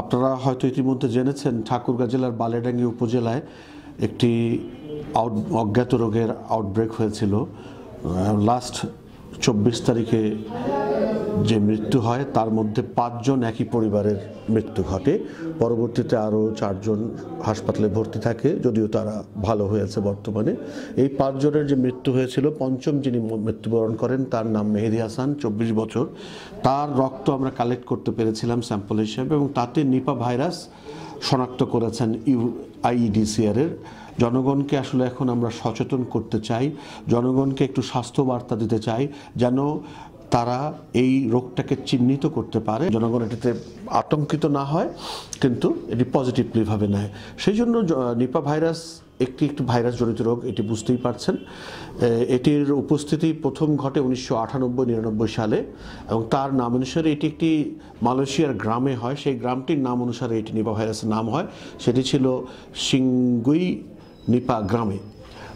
আপনারা হয়তো ইতিমধ্যে জেনেছেন ঠাকুরগাঁ জেলার বালেডাঙ্গি উপজেলায় একটি আউট অজ্ঞাত রোগের আউটব্রেক হয়েছিল লাস্ট চব্বিশ তারিখে যে মৃত্যু হয় তার মধ্যে পাঁচজন একই পরিবারের মৃত্যু ঘটে পরবর্তীতে আরও চারজন হাসপাতালে ভর্তি থাকে যদিও তারা ভালো হয়েছে বর্তমানে এই পাঁচজনের যে মৃত্যু হয়েছিল পঞ্চম যিনি মৃত্যুবরণ করেন তার নাম মেহেদি হাসান চব্বিশ বছর তার রক্ত আমরা কালেক্ট করতে পেরেছিলাম স্যাম্পল হিসেবে এবং তাতে নিপা ভাইরাস শনাক্ত করেছেন ইউ আইইডিসিআরের জনগণকে আসলে এখন আমরা সচেতন করতে চাই জনগণকে একটু স্বাস্থ্য বার্তা দিতে চাই যেন তারা এই রোগটাকে চিহ্নিত করতে পারে জনগণ এটাতে আতঙ্কিত না হয় কিন্তু এটি পজিটিভলিভাবে নেয় সেই জন্য নিপা ভাইরাস একটি একটি ভাইরাস জনিত রোগ এটি বুঝতেই পারছেন এটির উপস্থিতি প্রথম ঘটে উনিশশো আটানব্বই নিরানব্বই সালে এবং তার নাম অনুসারে এটি একটি মালয়েশিয়ার গ্রামে হয় সেই গ্রামটির নাম অনুসারে এটি নিপা ভাইরাসের নাম হয় সেটি ছিল সিঙ্গুই নিপা গ্রামে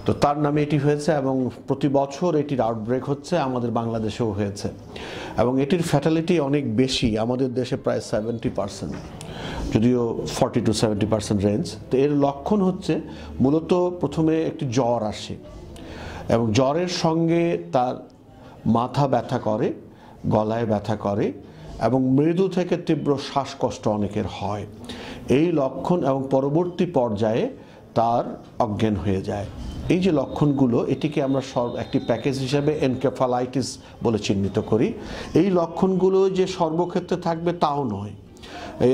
তো তার নামে এটি হয়েছে এবং প্রতি বছর এটির আউটব্রেক হচ্ছে আমাদের বাংলাদেশেও হয়েছে এবং এটির ফ্যাটালিটি অনেক বেশি আমাদের দেশে প্রায় সেভেন্টি পার্সেন্ট যদিও forty to seventy percent range তো এর লক্ষণ হচ্ছে মূলত প্রথমে একটি জ্বর আসে এবং জ্বরের সঙ্গে তার মাথা ব্যথা করে গলায় ব্যথা করে এবং মৃদু থেকে তীব্র শ্বাসকষ্ট অনেকের হয় এই লক্ষণ এবং পরবর্তী পর্যায়ে তার অজ্ঞান হয়ে যায় এই যে লক্ষণগুলো এটিকে আমরা সর্ব একটি প্যাকেজ হিসাবে এনকেফালাইটিস বলে চিহ্নিত করি এই লক্ষণগুলো যে সর্বক্ষেত্রে থাকবে তাও নয়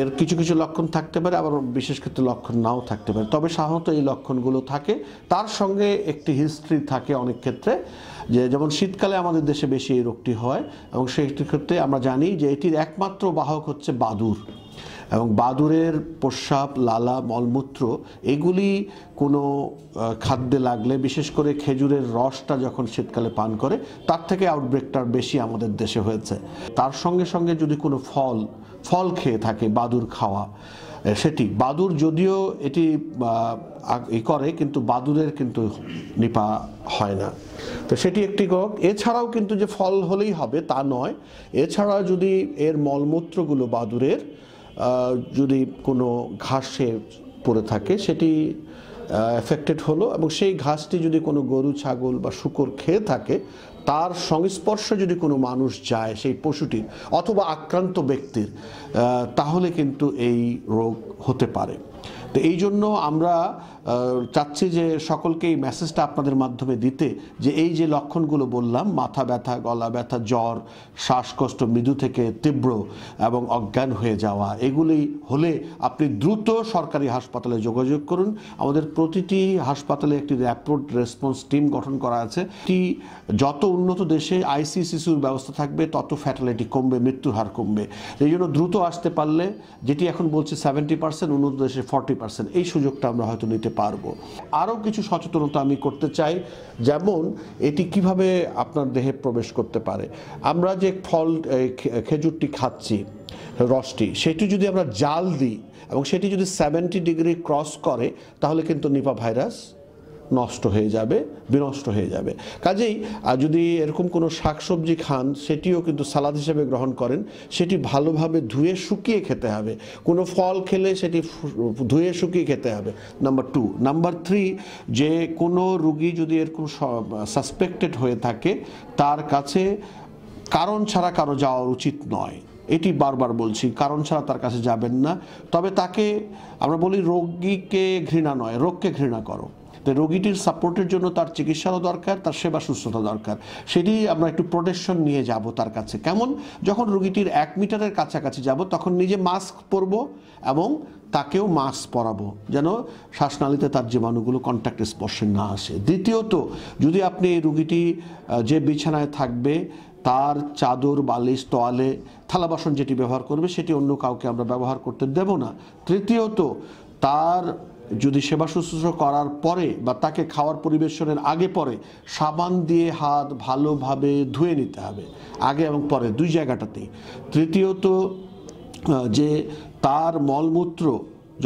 এর কিছু কিছু লক্ষণ থাকতে পারে আবার বিশেষ ক্ষেত্রে লক্ষণ নাও থাকতে পারে তবে সাধারণত এই লক্ষণগুলো থাকে তার সঙ্গে একটি হিস্ট্রি থাকে অনেক ক্ষেত্রে যে যেমন শীতকালে আমাদের দেশে বেশি এই রোগটি হয় এবং সেই ক্ষেত্রে আমরা জানি যে এটির একমাত্র বাহক হচ্ছে বাদুর এবং বাদুরের প্রস্রাব লালা মলমূত্র এগুলি কোনো খাদ্যে লাগলে বিশেষ করে খেজুরের রসটা যখন শীতকালে পান করে তার থেকে আউটব্রেকটার বেশি আমাদের দেশে হয়েছে তার সঙ্গে সঙ্গে যদি কোনো ফল ফল খেয়ে থাকে বাদুর খাওয়া সেটি বাদুর যদিও এটি ই করে কিন্তু বাদুরের কিন্তু নিপা হয় না তো সেটি একটি রোগ এছাড়াও কিন্তু যে ফল হলেই হবে তা নয় এছাড়া যদি এর মলমূত্রগুলো বাদুরের যদি কোনো ঘাসে পড়ে থাকে সেটি এফেক্টেড হলো এবং সেই ঘাসটি যদি কোনো গরু ছাগল বা শুকর খেয়ে থাকে তার সংস্পর্শে যদি কোনো মানুষ যায় সেই পশুটির অথবা আক্রান্ত ব্যক্তির তাহলে কিন্তু এই রোগ হতে পারে তো এই জন্য আমরা চাচ্ছি যে সকলকে এই মেসেজটা আপনাদের মাধ্যমে দিতে যে এই যে লক্ষণগুলো বললাম মাথা ব্যথা গলা ব্যথা জ্বর শ্বাসকষ্ট মৃদু থেকে তীব্র এবং অজ্ঞান হয়ে যাওয়া এগুলি হলে আপনি দ্রুত সরকারি হাসপাতালে যোগাযোগ করুন আমাদের প্রতিটি হাসপাতালে একটি র্যাপিড রেসপন্স টিম গঠন করা আছে যত উন্নত দেশে আইসি শিশুর ব্যবস্থা থাকবে তত ফ্যাটালিটি কমবে মৃত্যুর হার কমবে এই জন্য দ্রুত আসতে পারলে যেটি এখন বলছে সেভেন্টি পার্সেন্ট উন্নত দেশে ফর্টি পার্সেন্ট এই সুযোগটা আমরা হয়তো নিতে পারবো আরও কিছু সচেতনতা আমি করতে চাই যেমন এটি কিভাবে আপনার দেহে প্রবেশ করতে পারে আমরা যে ফল খেজুরটি খাচ্ছি রসটি সেটি যদি আমরা জাল দিই এবং সেটি যদি সেভেন্টি ডিগ্রি ক্রস করে তাহলে কিন্তু নিপা ভাইরাস নষ্ট হয়ে যাবে বিনষ্ট হয়ে যাবে কাজেই যদি এরকম কোনো শাকসবজি খান সেটিও কিন্তু সালাদ হিসেবে গ্রহণ করেন সেটি ভালোভাবে ধুয়ে শুকিয়ে খেতে হবে কোনো ফল খেলে সেটি ধুয়ে শুকিয়ে খেতে হবে নাম্বার টু নাম্বার থ্রি যে কোনো রুগী যদি এরকম সাসপেক্টেড হয়ে থাকে তার কাছে কারণ ছাড়া কারো যাওয়া উচিত নয় এটি বারবার বলছি কারণ ছাড়া তার কাছে যাবেন না তবে তাকে আমরা বলি রোগীকে ঘৃণা নয় রোগকে ঘৃণা করো রোগীটির সাপোর্টের জন্য তার চিকিৎসাও দরকার তার সেবা সুস্থতা দরকার সেটি আমরা একটু প্রোটেকশন নিয়ে যাব তার কাছে কেমন যখন রোগীটির এক মিটারের কাছাকাছি যাব তখন নিজে মাস্ক পরব এবং তাকেও মাস্ক পরাবো যেন শ্বাসনালীতে তার জীবাণুগুলো কন্ট্যাক্ট স্পর্শে না আসে দ্বিতীয়ত যদি আপনি এই রুগীটি যে বিছানায় থাকবে তার চাদর বালিশ তোয়ালে থালা বাসন যেটি ব্যবহার করবে সেটি অন্য কাউকে আমরা ব্যবহার করতে দেব না তৃতীয়ত তার যদি সেবা শুশ্রূষা করার পরে বা তাকে খাওয়ার পরিবেশনের আগে পরে সাবান দিয়ে হাত ভালোভাবে ধুয়ে নিতে হবে আগে এবং পরে দুই জায়গাটাতেই তৃতীয়ত যে তার মলমূত্র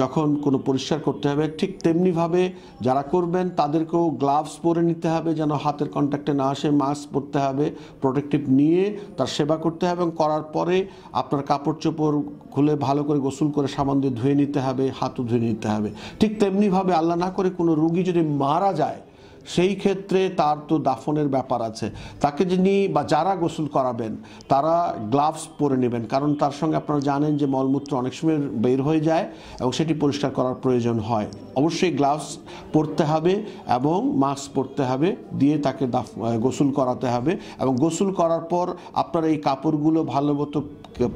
যখন কোনো পরিষ্কার করতে হবে ঠিক তেমনিভাবে যারা করবেন তাদেরকেও গ্লাভস পরে নিতে হবে যেন হাতের কন্ট্যাক্টে না আসে মাস্ক পরতে হবে প্রোটেক্টিভ নিয়ে তার সেবা করতে হবে এবং করার পরে আপনার কাপড় চোপড় খুলে ভালো করে গোসল করে সামান দিয়ে ধুয়ে নিতে হবে হাতও ধুয়ে নিতে হবে ঠিক তেমনিভাবে আল্লাহ না করে কোনো রুগী যদি মারা যায় সেই ক্ষেত্রে তার তো দাফনের ব্যাপার আছে তাকে যিনি বা যারা গোসল করাবেন তারা গ্লাভস পরে নেবেন কারণ তার সঙ্গে আপনারা জানেন যে মলমূত্র অনেক সময় বের হয়ে যায় এবং সেটি পরিষ্কার করার প্রয়োজন হয় অবশ্যই গ্লাভস পরতে হবে এবং মাস্ক পরতে হবে দিয়ে তাকে দাফ গোসল করাতে হবে এবং গোসল করার পর আপনার এই কাপড়গুলো ভালো মতো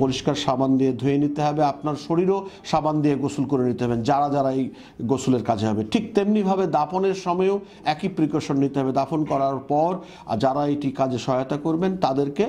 পরিষ্কার সাবান দিয়ে ধুয়ে নিতে হবে আপনার শরীরও সাবান দিয়ে গোসল করে নিতে হবে যারা যারা এই গোসলের কাজে হবে ঠিক তেমনিভাবে দাপনের সময়ও একই প্রিকশন নিতে হবে দাফন করার পর যারা এটি কাজে সহায়তা করবেন তাদেরকে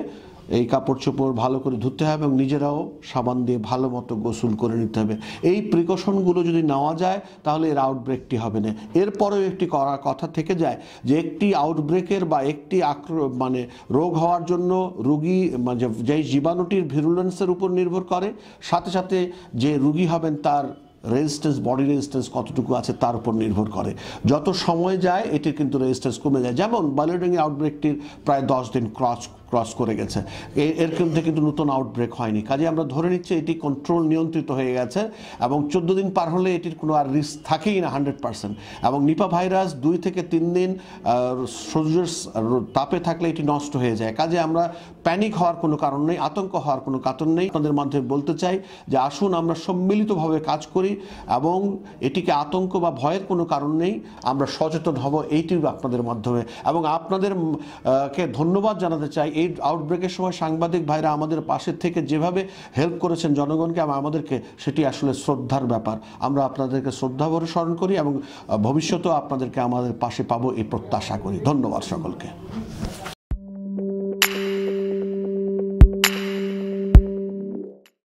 এই কাপড় চোপড় ভালো করে ধুতে হবে এবং নিজেরাও সাবান দিয়ে ভালো মতো গোসল করে নিতে হবে এই প্রিকশনগুলো যদি নেওয়া যায় তাহলে এর আউটব্রেকটি হবে না এরপরেও একটি করার কথা থেকে যায় যে একটি আউটব্রেকের বা একটি আক্র মানে রোগ হওয়ার জন্য রুগী মানে যে জীবাণুটির ভিরুলেন্সের উপর নির্ভর করে সাথে সাথে যে রুগী হবেন তার রেজিস্ট্যান্স বডি রেজিস্ট্যান্স কতটুকু আছে তার উপর নির্ভর করে যত সময় যায় এটির কিন্তু রেজিস্ট্যান্স কমে যায় যেমন বায়োডিং আউটব্রেকটির প্রায় দশ দিন ক্রস ক্রস করে গেছে এর মধ্যে কিন্তু নতুন আউটব্রেক হয়নি কাজে আমরা ধরে নিচ্ছি এটি কন্ট্রোল নিয়ন্ত্রিত হয়ে গেছে এবং চোদ্দ দিন পার হলে এটির কোনো আর রিস্ক থাকেই না হান্ড্রেড পার্সেন্ট এবং নিপা ভাইরাস দুই থেকে তিন দিন সূর্যের তাপে থাকলে এটি নষ্ট হয়ে যায় কাজে আমরা প্যানিক হওয়ার কোনো কারণ নেই আতঙ্ক হওয়ার কোনো কারণ নেই আপনাদের মাধ্যমে বলতে চাই যে আসুন আমরা সম্মিলিতভাবে কাজ করি এবং এটিকে আতঙ্ক বা ভয়ের কোনো কারণ নেই আমরা সচেতন হব এইটি আপনাদের মাধ্যমে এবং আপনাদের কে ধন্যবাদ জানাতে চাই এই আউটব্রেকের সময় সাংবাদিক ভাইরা আমাদের পাশের থেকে যেভাবে হেল্প করেছেন জনগণকে আমাদেরকে সেটি আসলে শ্রদ্ধার ব্যাপার আমরা আপনাদেরকে শ্রদ্ধাভরে স্মরণ করি এবং ভবিষ্যতেও আপনাদেরকে আমাদের পাশে পাবো এই প্রত্যাশা করি ধন্যবাদ সকলকে